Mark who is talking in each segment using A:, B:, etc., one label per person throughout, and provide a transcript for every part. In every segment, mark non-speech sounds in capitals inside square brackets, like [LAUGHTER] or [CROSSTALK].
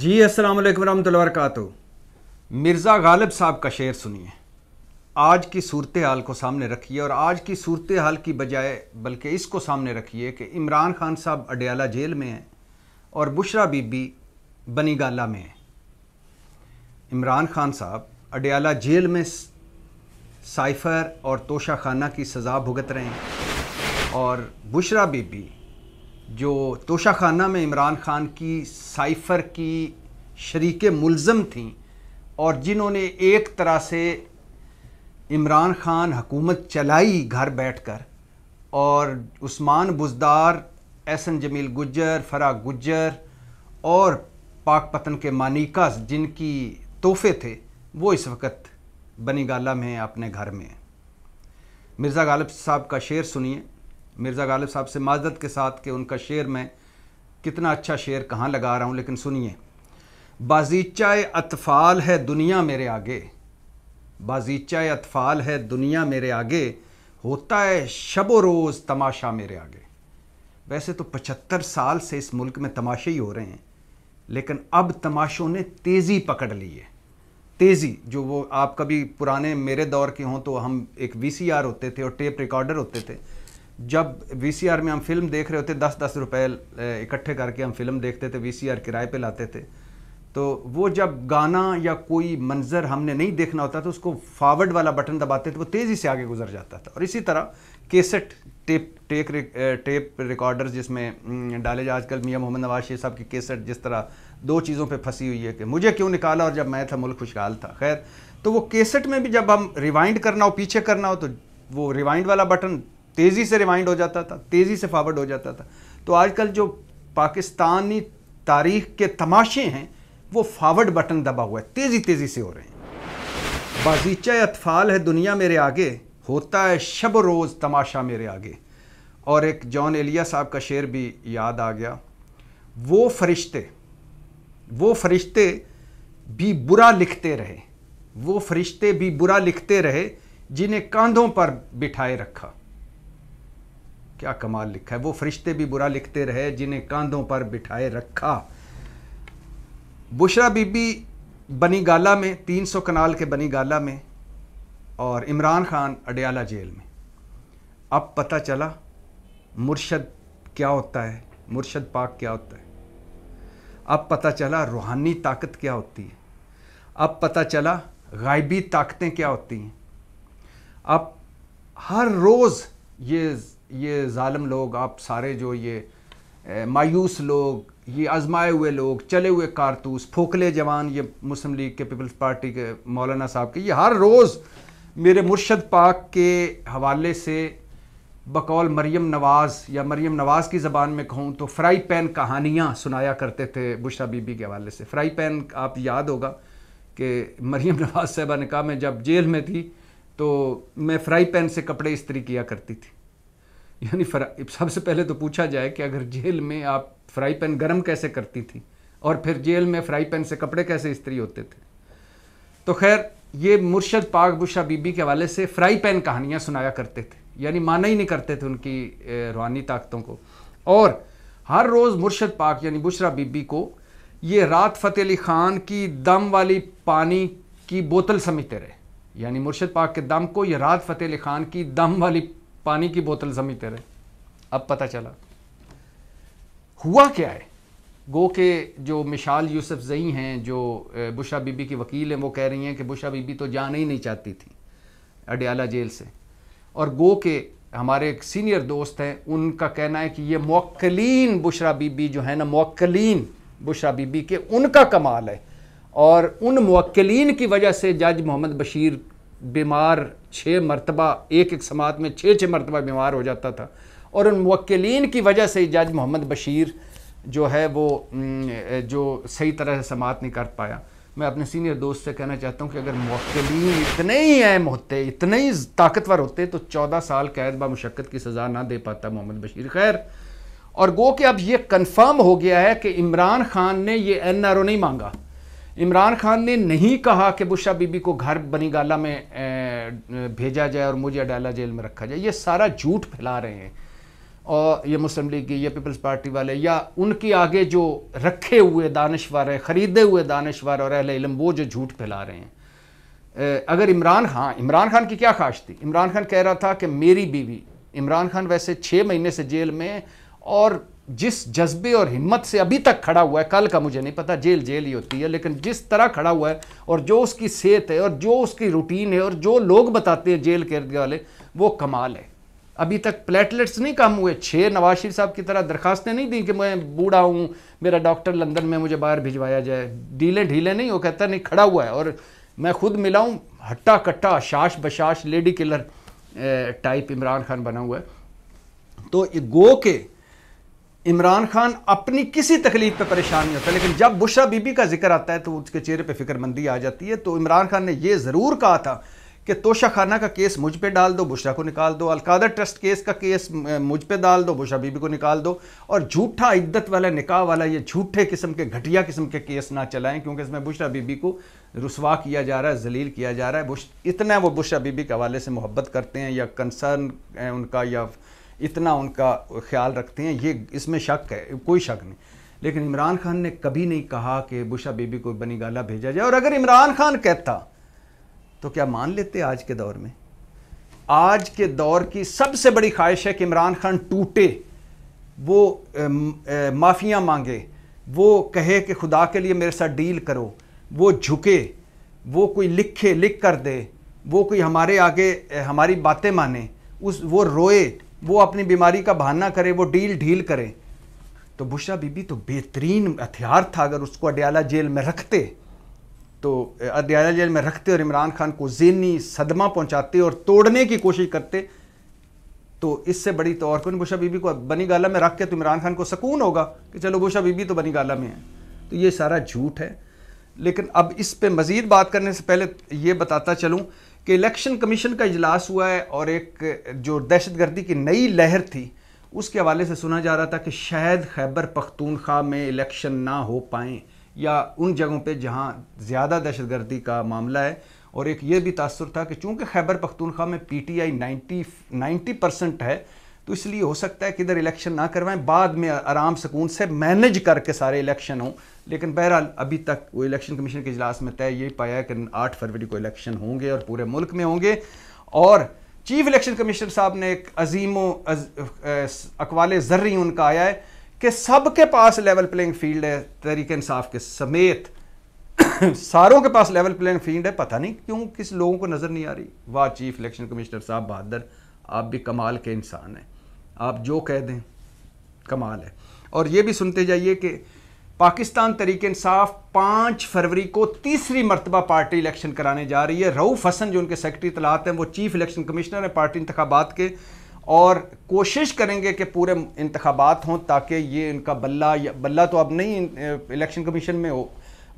A: जी अस्सलाम वालेकुम रहमतुल्लाहि व बरकातहू मिर्ज़ा गालिब साहब का शेर सुनिए आज की सूरत हाल को सामने रखिए और आज की सूरत हाल की बजाय बल्कि इसको सामने रखिए कि इमरान खान साहब अडयाला जेल में हैं और बुशरा बीबी बनी गाला में हैं इमरान खान साहब अडयाला जेल में साइफर और तोशा खाना की सज़ा भुगत रहे हैं और बुशरा बीबी जो तोशा खाना में इमरान खान की साइफ़र की शरीक मुलज़म थीं और जिन्होंने एक तरह से इमरान ख़ान हुकूमत चलाई घर बैठ कर और उस्मान बुजदार एन जमील गुजर फरा गुजर और पाक पतन के मानिकास जिनकी तोहफे थे वो इस वक्त बनी गाला में अपने घर में मिर्ज़ा गालिब साहब का शेर सुनिए मिर्ज़ा गालिब साहब से माजदत के साथ कि उनका शेर में कितना अच्छा शेर कहाँ लगा रहा हूँ लेकिन सुनिए बाजीचा अतफ़ाल है दुनिया मेरे आगे बाजीचा अतफ़ाल है दुनिया मेरे आगे होता है शब रोज़ तमाशा मेरे आगे वैसे तो पचहत्तर साल से इस मुल्क में तमाशे ही हो रहे हैं लेकिन अब तमाशों ने तेज़ी पकड़ ली है तेज़ी जो वो आप कभी पुराने मेरे दौर के हों तो हम एक वीसीआर होते थे और टेप रिकॉर्डर होते थे जब वीसीआर में हम फिल्म देख रहे होते दस दस रुपए इकट्ठे करके हम फिल्म देखते थे वीसीआर किराए पे लाते थे तो वो जब गाना या कोई मंजर हमने नहीं देखना होता तो उसको फॉरवर्ड वाला बटन दबाते थे वो तेज़ी से आगे गुजर जाता था और इसी तरह केसेट टेप टेक टेप रिकॉर्डर्स जिसमें डाले जा आजकल मियाँ मोहम्मद नवाज शेख साहब की केसेट जिस तरह दो चीज़ों पे फंसी हुई है कि मुझे क्यों निकाला और जब मैं था मुल्क खुशहाल था खैर तो वो केसेट में भी जब हम रिवाइंड करना हो पीछे करना हो तो वो रिवाइंड वाला बटन तेज़ी से रिमाइंड हो जाता था तेज़ी से फॉरवर्ड हो जाता था तो आजकल जो पाकिस्तानी तारीख के तमाशे हैं वो फॉरवर्ड बटन दबा हुआ है तेज़ी तेज़ी से हो रहे हैं बाजीचा अतफाल है दुनिया मेरे आगे होता है शब रोज़ तमाशा मेरे आगे और एक जॉन एलिया साहब का शेर भी याद आ गया वो फरिश्ते वो फरिश्ते भी बुरा लिखते रहे वो फरिश्ते भी बुरा लिखते रहे जिन्हें कंधों पर बिठाए रखा क्या कमाल लिखा है वो फरिश्ते भी बुरा लिखते रहे जिन्हें कांधों पर बिठाए रखा बुशरा बीबी बनी गाला में 300 कनाल के बनी गाला में और इमरान खान अडयाला जेल में अब पता चला मुर्शद क्या होता है मुर्शद पाक क्या होता है अब पता चला रूहानी ताकत क्या होती है अब पता चला गायबी ताकतें क्या होती हैं अब हर रोज़ ये ये ालम लोग आप सारे जो ये मायूस लोग ये आजमाए हुए लोग चले हुए कारतूस फोकले जवान ये मुस्लिम लीग के पीपल्स पार्टी के मौलाना साहब के ये हर रोज़ मेरे मुर्शद पाक के हवाले से बकौल मरियम नवाज़ या मरियम नवाज़ की ज़बान में कहूँ तो फ्राई पैन कहानियाँ सुनाया करते थे बुशा बीबी के हवाले से फ्राई पैन आप याद होगा कि मरियम नवाज़ साहबा ने कहा मैं जब जेल में थी तो मैं फ्राई पैन से कपड़े इस्तरी किया करती थी यानी सबसे पहले तो पूछा जाए कि अगर जेल में आप फ्राई पैन गर्म कैसे करती थी और फिर जेल में फ्राई पैन से कपड़े कैसे इस्त्री होते थे तो खैर ये मुर्शद पाक बुशा बीबी के हवाले से फ्राई पैन कहानियाँ सुनाया करते थे यानी माना ही नहीं करते थे उनकी रूहानी ताकतों को और हर रोज़ मुर्शद पाक यानी बुशरा बीबी को ये रात फ़तेह अली ख़ान की दम वाली पानी की बोतल समझते रहे यानी मुर्शद पाक के दम को ये रात फ़तेह अली ख़ान की दम वाली पानी की बोतल जमीते रहे अब पता चला हुआ क्या है गो के जो मिशाल यूसुफ जई हैं जो बुशा बीबी की वकील हैं वो कह रही हैं कि बुशा बीबी तो जाना ही नहीं चाहती थी अडयाला जेल से और गो के हमारे एक सीनियर दोस्त हैं उनका कहना है कि ये मोक्लिन बुशरा बीबी जो है ना मोक्लिन बुशरा बीबी के उनका कमाल है और उन मोक्लिन की वजह से जज मोहम्मद बशीर बीमार छः मरतबा एक एक समात में छः छः मरतबा बीमार हो जाता था और उन मुक्लिन की वजह से जज मोहम्मद बशीर जो है वो जो सही तरह से समात नहीं कर पाया मैं अपने सीनियर दोस्त से कहना चाहता हूँ कि अगर मुक्लिन इतने ही अहम होते इतने ही ताकतवर होते तो चौदह साल कैद बा मुशक्क़त की सज़ा ना दे पाता मोहम्मद बशीर खैर और गो कि अब ये कन्फर्म हो गया है कि इमरान खान ने ये एन आर ओ नहीं मांगा इमरान खान ने नहीं कहा कि बुशा बीबी को घर बनीगाला में भेजा जाए और मुझे अडाला जेल में रखा जाए ये सारा झूठ फैला रहे हैं और ये मुस्लिम लीग की ये पीपल्स पार्टी वाले या उनके आगे जो रखे हुए दानशवर ख़रीदे हुए दानशवर और अहल इलम वो जो झूठ फैला रहे हैं अगर इमरान खान हाँ, इमरान खान की क्या खाश थी इमरान खान कह रहा था कि मेरी बीवी इमरान खान वैसे छः महीने से जेल में और जिस जज्बे और हिम्मत से अभी तक खड़ा हुआ है कल का मुझे नहीं पता जेल जेल ही होती है लेकिन जिस तरह खड़ा हुआ है और जो उसकी सेहत है और जो उसकी रूटीन है और जो लोग बताते हैं जेल के वाले वो कमाल है अभी तक प्लेटलेट्स नहीं कम हुए छः नवाज शरीफ साहब की तरह दरखास्तें नहीं दी कि मैं बूढ़ा हूँ मेरा डॉक्टर लंदन में मुझे बाहर भिजवाया जाए ढीले ढीले नहीं वो कहता नहीं खड़ा हुआ है और मैं खुद मिला हूँ हट्टा कट्टा शाश बशाश lady killer type Imran Khan बना हुआ है तो गो के इमरान खान अपनी किसी तकलीफ पे परेशान नहीं होता लेकिन जब बुशरा बीबी का जिक्र आता है तो उसके चेहरे पे फिक्रमंदी आ जाती है तो इमरान खान ने यह ज़रूर कहा था कि तोशा खाना का केस मुझ पे डाल दो बुशरा को निकाल दो अलकादर ट्रस्ट केस का केस मुझ पे डाल दो बुशरा बीबी को निकाल दो और झूठा इद्दत वाला निकाह वाला ये झूठे किस्म के घटिया किस्म के केस ना चलाएं क्योंकि इसमें बुशरा बीबी को रसवा किया जा रहा है जलील किया जा रहा है बुश इतना वो बुशरा बीबी के हवाले से मोहब्बत करते हैं या कंसर्न उनका या इतना उनका ख्याल रखते हैं ये इसमें शक है कोई शक नहीं लेकिन इमरान खान ने कभी नहीं कहा कि बुशा बीबी को बनी गाला भेजा जाए और अगर इमरान खान कहता तो क्या मान लेते आज के दौर में आज के दौर की सबसे बड़ी ख्वाहिश है कि इमरान खान टूटे वो माफ़ियाँ मांगे वो कहे कि खुदा के लिए मेरे साथ डील करो वो झुके वो कोई लिखे लिख कर दे वो कोई हमारे आगे हमारी बातें माने उस वो रोए वो अपनी बीमारी का बहाना करे वो डील ढील करे तो बुशरा बीबी तो बेहतरीन हथियार था अगर उसको अडयाला जेल में रखते तो अडयाला जेल में रखते और इमरान खान को जेनी सदमा पहुंचाते और तोड़ने की कोशिश करते तो इससे बड़ी तो और कौन बुशा बीबी को बनी गाला में रख के तो इमरान खान को सकून होगा कि चलो बुशा बीबी तो बनी गाला में है तो ये सारा झूठ है लेकिन अब इस पर मज़ीद बात करने से पहले ये बताता चलूँ कि इलेक्शन कमीशन का इजलास हुआ है और एक जो दहशतगर्दी की नई लहर थी उसके हवाले से सुना जा रहा था कि शायद खैबर पख्तूनख्वा में इलेक्शन ना हो पाएँ या उन जगहों पर जहाँ ज़्यादा दहशतगर्दी का मामला है और एक ये भी तासर था कि चूँकि खैबर पख्तूनख्वा में P T I ninety ninety percent है तो इसलिए हो सकता है कि इधर इलेक्शन ना करवाएं बाद में आराम सुकून से मैनेज करके सारे इलेक्शन हों लेकिन बहरहाल अभी तक वो इलेक्शन कमीशन के इजलास में तय ये पाया कि आठ फरवरी को इलेक्शन होंगे और पूरे मुल्क में होंगे और चीफ इलेक्शन कमिश्नर साहब ने एक अजीम अकवाल जर्री उनका आया है कि सबके पास लेवल प्लेइंग फील्ड है तरीके इंसाफ के समेत [COUGHS] सारों के पास लेवल प्लेइंग फील्ड है पता नहीं क्यों किस लोगों को नज़र नहीं आ रही वाह चीफ इलेक्शन कमिश्नर साहब बहादुर आप भी कमाल के इंसान हैं आप जो कह दें कमाल है और ये भी सुनते जाइए कि पाकिस्तान तरीके इंसाफ पाँच फरवरी को तीसरी मरतबा पार्टी इलेक्शन कराने जा रही है रऊफ़ हसन जो उनके सेक्रटरी तलात हैं वो चीफ इलेक्शन कमिश्नर हैं पार्टी इंतबात के और कोशिश करेंगे कि पूरे इंतबात हों ताकि ये इनका बल्ला या बल्ला तो अब नहीं इलेक्शन कमीशन में हो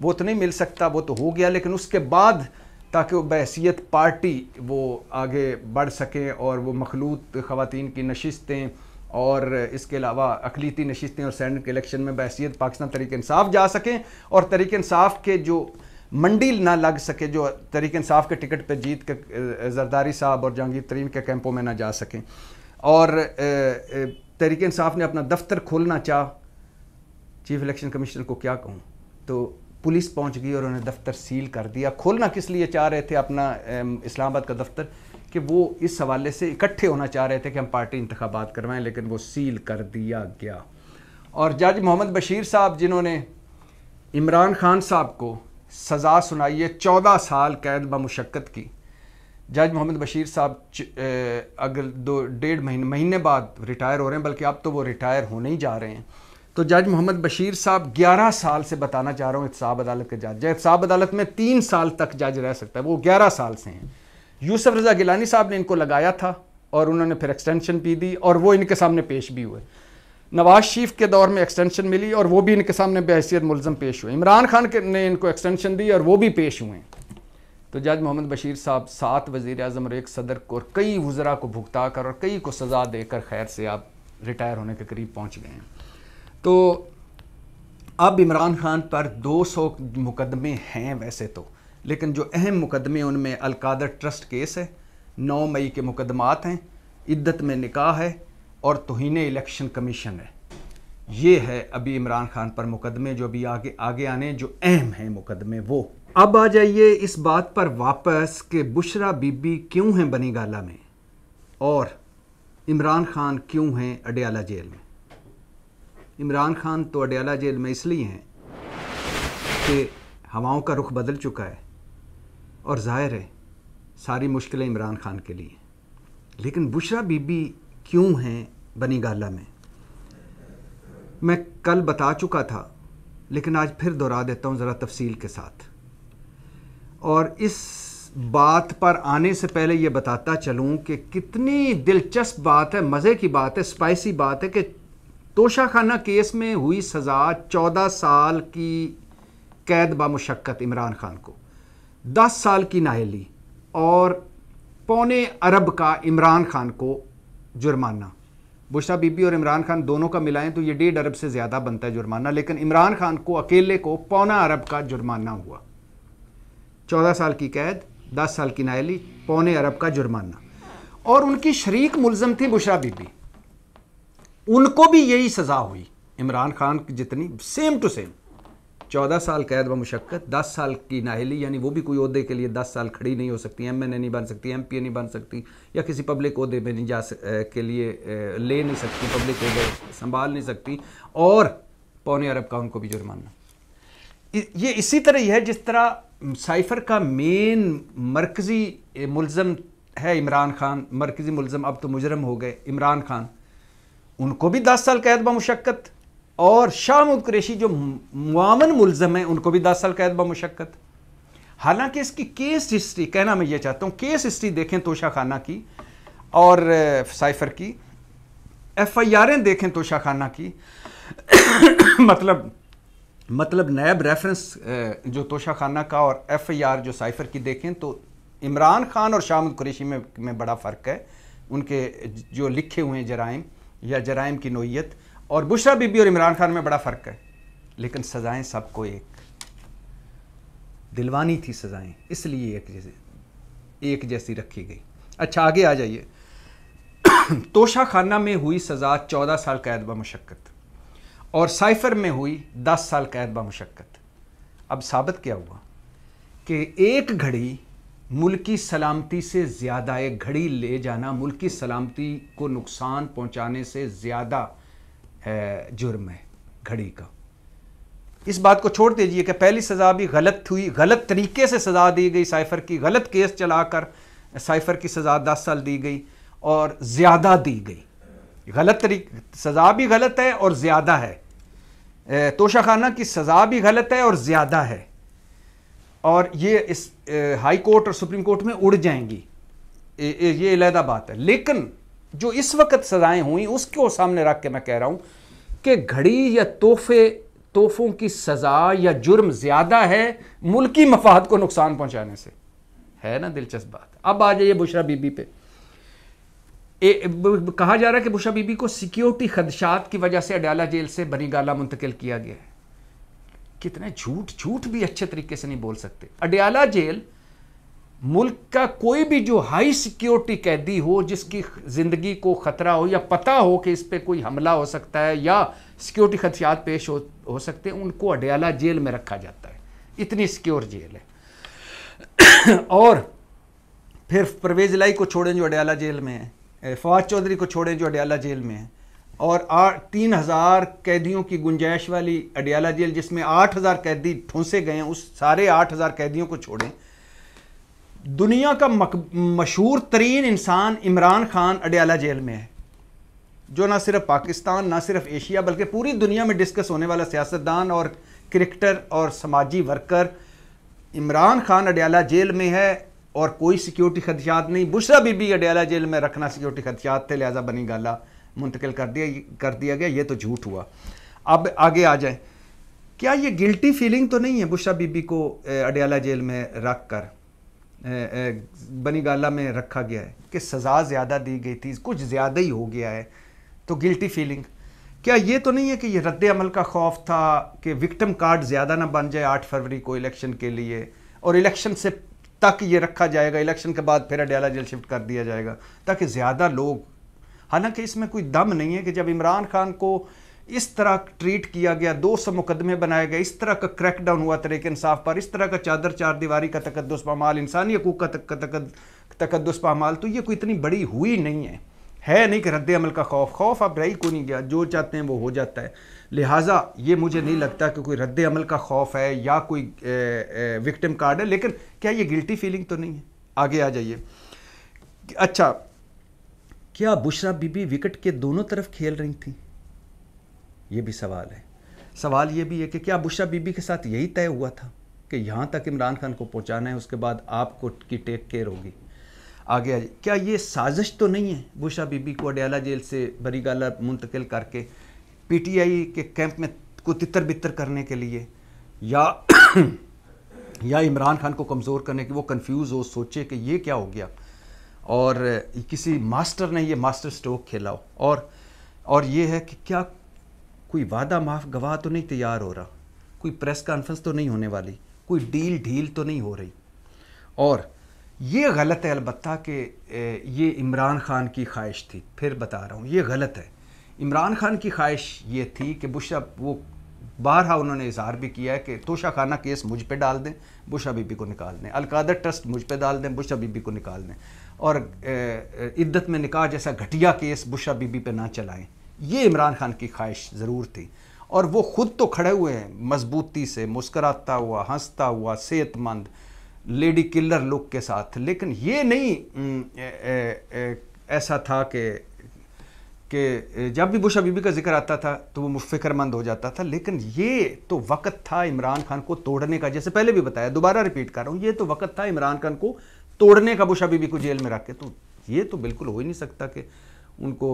A: वो तो नहीं मिल सकता वो तो हो गया लेकिन उसके बाद ताकि वो बहसीत पार्टी वो आगे बढ़ सकें और वो मखलूत ख़वान की नशस्तें और इसके अलावा अखिलती नशितें और सैनट इलेक्शन में बहसीत पाकिस्तान तरीक इंसाफ जा सकें और तरीक इंसाफ के जो मंडी ना लग सके जो तरीक इंसाफ के टिकट पर जीत के जरदारी साहब और जहांगीर तरीन के कैंपों में ना जा सकें और तरीक इंसाफ ने अपना दफ्तर खोलना चाह चीफ इलेक्शन कमिश्नर को क्या कहूँ तो पुलिस पहुँच गई और उन्हें दफ्तर सील कर दिया खोलना किस लिए चाह रहे थे अपना इस्लामाबाद का दफ्तर कि वो इस हवाले से इकट्ठे होना चाह रहे थे कि हम पार्टी इंतबात करवाएं लेकिन वो सील कर दिया गया और जज मोहम्मद बशीर साहब जिन्होंने इमरान खान साहब को सज़ा सुनाई है चौदह साल कैद ब मुशक्कत की जज मोहम्मद बशीर साहब अगर दो डेढ़ महीने महीने बाद रिटायर हो रहे हैं बल्कि अब तो वो रिटायर होने ही जा रहे हैं तो जज मोहम्मद बशीर साहब 11 साल से बताना चाह रहा हूँ इतसाब अदालत के जज इतसाब अदालत में तीन साल तक जज रह सकता है वो 11 साल से हैं यूसफ़ रजा गिलानी साहब ने इनको लगाया था और उन्होंने फिर एक्सटेंशन भी दी और वो इनके सामने पेश भी हुए नवाज शरीफ के दौर में एक्सटेंशन मिली और वो भी इनके सामने बहसीत मुलम पेश हुए इमरान खान के ने इनको एक्सटेंशन दी और वो भी पेश हुए तो जज मोहम्मद बशीर साहब सात वजीर अजम और एक सदर को और कई वज़रा को भुगता कर और कई को सज़ा देकर खैर से आप रिटायर होने के करीब पहुँच गए हैं तो अब इमरान खान पर सौ मुकदमे हैं वैसे तो लेकिन जो अहम मुकदमे उनमें अलकादर ट्रस्ट केस है नौ मई के मुकदमात हैं इद्दत में निकाह है और तोहन इलेक्शन कमीशन है ये है अभी इमरान खान पर मुकदमे जो अभी आगे आगे आने जो अहम हैं मुकदमे वो अब आ जाइए इस बात पर वापस कि बुशरा बीबी क्यों हैं बनी गाला में और इमरान खान क्यों हैं अडयाला जेल में इमरान खान तो अडयाला जेल में इसलिए हैं कि हवाओं का रुख बदल चुका है और ज़ाहिर है सारी मुश्किलें इमरान खान के लिए लेकिन बुशरा बीबी क्यों हैं बनी गाला में मैं कल बता चुका था लेकिन आज फिर दोहरा देता हूँ ज़रा तफसील के साथ और इस बात पर आने से पहले ये बताता चलूँ कि कितनी दिलचस्प बात है मज़े की बात है स्पाइसी बात है कि तोशाखाना केस में हुई सज़ा चौदह साल की कैद बामुशक्क़त इमरान खान को दस साल की नाहली और पौने अरब का इमरान खान को जुर्माना बुशरा बीबी और इमरान खान दोनों का मिलाएं तो ये डेढ़ अरब से ज़्यादा बनता है जुर्माना लेकिन इमरान खान को अकेले को पौना अरब का जुर्माना हुआ चौदह साल की कैद दस साल की नायली पौने अरब का जुर्माना और उनकी शरीक मुलजम थी बुशरा बीबी उनको भी यही सज़ा हुई इमरान खान की जितनी सेम टू सेम चौदह साल कैद व मुशक्क़त दस साल की नाहली यानी वो भी कोई अहदे के लिए दस साल खड़ी नहीं हो सकती एम एन ए नहीं बन सकती एम पी ए नहीं बन सकती या किसी पब्लिक अहदे में नहीं जा के लिए ले नहीं सकती पब्लिक अहदे संभाल नहीं सकती और पौने अरब का उनको भी जुर्माना ये इसी तरह ही है जिस तरह साइफर का मेन मरकज़ी मुलम है इमरान खान मरकज़ी मुलम अब तो मुजरम हो गए इमरान खान उनको भी दस साल कैद व मुशक्क़त और शाहमुद कुरेशी जो मामन मुलजम है उनको भी दस साल कैद मुशक्कत हालांकि इसकी केस हिस्ट्री कहना मैं ये चाहता हूँ केस हिस्ट्री देखें तोशा खाना की और साइफर की एफ आई आरें देखें तोशा खाना की [COUGHS] मतलब मतलब नैब रेफरेंस जो तोशा खाना का और एफ आई आर जो साइफर की देखें तो इमरान खान और शाहमुद कुरेशी में में बड़ा फ़र्क है उनके जो लिखे हुए हैं जराइम या जराइम की नोयत और बुशरा बीबी और इमरान खान में बड़ा फ़र्क है लेकिन सज़ाएं सबको एक दिलवानी थी सज़ाएं इसलिए एक जैसे एक जैसी रखी गई अच्छा आगे आ जाइए [COUGHS] तोशा खाना में हुई सज़ा चौदह साल कैद मुशक्कत और साइफर में हुई दस साल कैद मुशक्कत अब साबित क्या हुआ कि एक घड़ी मुल्की सलामती से ज़्यादा एक घड़ी ले जाना मुल्की सलामती को नुकसान पहुंचाने से ज़्यादा जुर्म है घड़ी का इस बात को छोड़ दीजिए कि पहली सज़ा भी गलत हुई गलत तरीके से सज़ा दी गई साइफ़र की गलत केस चलाकर साइफ़र की सज़ा दस साल दी गई और ज़्यादा दी गई गलत तरीके सज़ा भी गलत है और ज़्यादा है तोशाखाना की सज़ा भी गलत है और ज़्यादा है और ये इस हाई कोर्ट और सुप्रीम कोर्ट में उड़ जाएंगी ये अलहदा बात है लेकिन जो इस वक्त सजाएं हुई उसको सामने रख के मैं कह रहा हूं कि घड़ी या तोहफे तोहफों की सजा या जुर्म ज्यादा है मुल्की मफाद को नुकसान पहुंचाने से है ना दिलचस्प बात अब आ जाइए बुशरा बीबी पे ए, ब, कहा जा रहा है कि बुशरा बीबी को सिक्योरिटी खदशात की वजह से अडयाला जेल से बनीगाला मुंतकिल किया गया है कितने झूठ झूठ भी अच्छे तरीके से नहीं बोल सकते अडयाला जेल मुल्क का कोई भी जो हाई सिक्योरिटी कैदी हो जिसकी ज़िंदगी को ख़तरा हो या पता हो कि इस पर कोई हमला हो सकता है या सिक्योरिटी खदशात पेश हो, हो सकते हैं उनको अडयाला जेल में रखा जाता है इतनी सिक्योर जेल है [COUGHS] और फिर परवेज लाई को छोड़ें जो अडयाला जेल में है फवाद चौधरी को छोड़ें जो अडयाला जेल में है और आ, तीन हज़ार कैदियों की गुंजाइश वाली अडयाला जेल जिसमें आठ हज़ार कैदी ठूंसे गए हैं उस सारे आठ हज़ार कैदियों को छोड़ें दुनिया का मशहूर तरीन इंसान इमरान खान अडयाला जेल में है जो ना सिर्फ पाकिस्तान ना सिर्फ एशिया बल्कि पूरी दुनिया में डिस्कस होने वाला सियासतदान और क्रिकेटर और समाजी वर्कर इमरान खान अडयाला जेल में है और कोई सिक्योरिटी खदशात नहीं बुशरा बीबी अडयाला जेल में रखना सिक्योरिटी खदशात थे लिहाजा बनी गाला मुंतकिल कर दिया कर दिया गया ये तो झूठ हुआ अब आगे आ जाए क्या ये गिल्टी फीलिंग तो नहीं है बुशरा बीबी को अडयाला जेल में रख कर बनी गाला में रखा गया है कि सज़ा ज़्यादा दी गई थी कुछ ज़्यादा ही हो गया है तो गिल्टी फीलिंग क्या ये तो नहीं है कि ये रद्द अमल का खौफ था कि विक्टम कार्ड ज़्यादा ना बन जाए आठ फरवरी को इलेक्शन के लिए और इलेक्शन से तक ये रखा जाएगा इलेक्शन के बाद फिर अडयाला जेल शिफ्ट कर दिया जाएगा ताकि ज़्यादा लोग हालांकि इसमें कोई दम नहीं है कि जब इमरान खान को इस तरह ट्रीट किया गया दो सौ मुकदमे बनाए गए इस तरह का क्रैकडाउन हुआ तरीके इंसाफ पर इस तरह का चादर चार दीवारी का तकदस पामाल इंसानी हकूक का तकदस पामाल तो ये कोई इतनी बड़ी हुई नहीं है है नहीं कि रद्द अमल का खौफ खौफ अब रही को नहीं गया जो चाहते हैं वो हो जाता है लिहाजा ये मुझे नहीं लगता कि कोई रद्द अमल का खौफ है या कोई विक्टम विक्टिम कार्ड है लेकिन क्या ये गिल्टी फीलिंग तो नहीं है आगे आ जाइए अच्छा क्या बुशरा बीबी विकेट के दोनों तरफ खेल रही थी ये भी सवाल है सवाल ये भी है कि क्या बुशरा बीबी के साथ यही तय हुआ था कि यहाँ तक इमरान खान को पहुँचाना है उसके बाद आपको की टेक केयर होगी आगे आ क्या ये साजिश तो नहीं है बुशरा बीबी को अडयाला जेल से बरीगाला मुंतकिल करके पीटीआई के कैंप में को तितर बितर करने के लिए या [COUGHS] या इमरान खान को कमज़ोर करने की वो कंफ्यूज हो सोचे कि ये क्या हो गया और किसी मास्टर ने ये मास्टर स्ट्रोक खेला हो और और ये है कि क्या कोई वादा माफ गवाह तो नहीं तैयार हो रहा कोई प्रेस कॉन्फ्रेंस तो नहीं होने वाली कोई डील ढील तो नहीं हो रही और ये गलत है अलबत् कि ये इमरान ख़ान की ख्वाहिश थी फिर बता रहा हूँ ये गलत है इमरान ख़ान की ख्वाहिश ये थी कि बुशा वो बारहा उन्होंने इजहार भी किया है कि तोशा खाना केस मुझ पे डाल दें बुशा बीबी को निकाल दें अलकादर ट्रस्ट मुझ पे डाल दें बुशा बीबी को निकाल दें और इद्दत में निकाह जैसा घटिया केस बुशा बीबी पे ना चलाएं ये इमरान खान की ख्वाहिश ज़रूर थी और वो ख़ुद तो खड़े हुए हैं मजबूती से मुस्कराता हुआ हंसता हुआ सेहतमंद लेडी किलर लुक के साथ लेकिन ये नहीं ऐसा था कि कि जब भी बुशा बीबी का जिक्र आता था तो वो फ़िक्रमंद हो जाता था लेकिन ये तो वक्त था इमरान खान को तोड़ने का जैसे पहले भी बताया दोबारा रिपीट कर रहा हूँ ये तो वक्त था इमरान खान को तोड़ने का बुशा बीबी को जेल में रख के तो ये तो बिल्कुल हो ही नहीं सकता कि उनको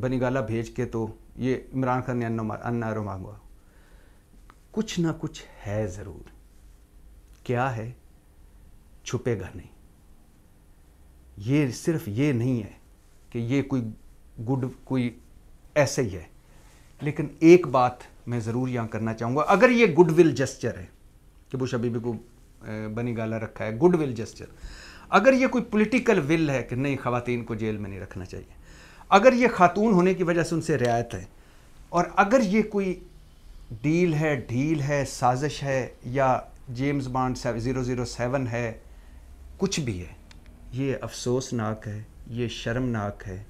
A: बनीगाला भेज के तो ये इमरान खान ने अन्ना रो मांगा कुछ ना कुछ है ज़रूर क्या है छुपेगा नहीं ये सिर्फ ये नहीं है कि ये कोई गुड कोई ऐसे ही है लेकिन एक बात मैं ज़रूर यहाँ करना चाहूँगा अगर ये गुडविल जेस्चर है कि बुश अभी को बनी गाला रखा है गुडविल जेस्चर अगर ये कोई पोलिटिकल विल है कि नहीं खातन को जेल में नहीं रखना चाहिए अगर ये खातून होने की वजह से उनसे रियायत है और अगर ये कोई डील है ढील है साजिश है या James Bond zero zero seven है कुछ भी है ये अफसोसनाक है ये शर्मनाक है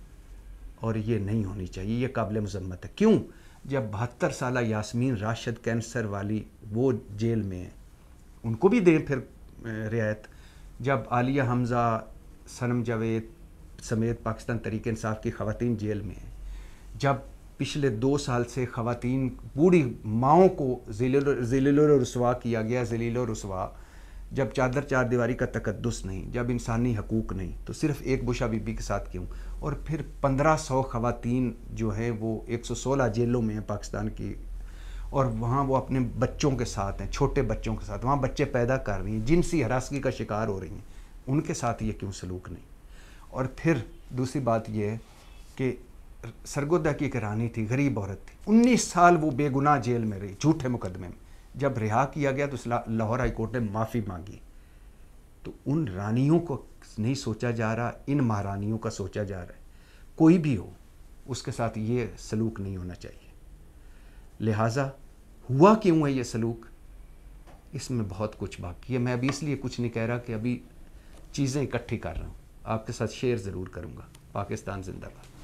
A: और ये नहीं होनी चाहिए ये काबिल मजम्मत है क्यों जब बहत्तर साल यासमीन राशिद कैंसर वाली वो जेल में है उनको भी दें फिर रियायत जब आलिया हमज़ा सनम जावेद समेत पाकिस्तान तरीक इंसाफ की खातन जेल में हैं जब पिछले दो साल से खातन बूढ़ी माओं को जलील रसवा किया गया जलील रसवा जब चादर चार दीवारी का तकदस नहीं जब इंसानी हकूक़ नहीं तो सिर्फ एक बुशा बीबी के साथ क्यों और फिर पंद्रह सौ खातन जो हैं वो एक सौ सोलह जेलों में पाकिस्तान की और वहाँ वो अपने बच्चों के साथ हैं छोटे बच्चों के साथ वहाँ बच्चे पैदा कर रही हैं जिनसी हरासगी का शिकार हो रही हैं उनके साथ ये क्यों सलूक नहीं और फिर दूसरी बात यह है कि सरगोदा की एक रानी थी गरीब औरत थी उन्नीस साल वो बेगुनाह जेल में रही झूठे मुकदमे में जब रिहा किया गया तो लाहौर हाईकोर्ट ने माफ़ी मांगी तो उन रानियों को नहीं सोचा जा रहा इन महारानियों का सोचा जा रहा है कोई भी हो उसके साथ ये सलूक नहीं होना चाहिए लिहाजा हुआ क्यों है ये सलूक इसमें बहुत कुछ बाकी है मैं अभी इसलिए कुछ नहीं कह रहा कि अभी चीज़ें इकट्ठी कर रहा हूँ आपके साथ शेयर ज़रूर करूँगा पाकिस्तान जिंदाबाद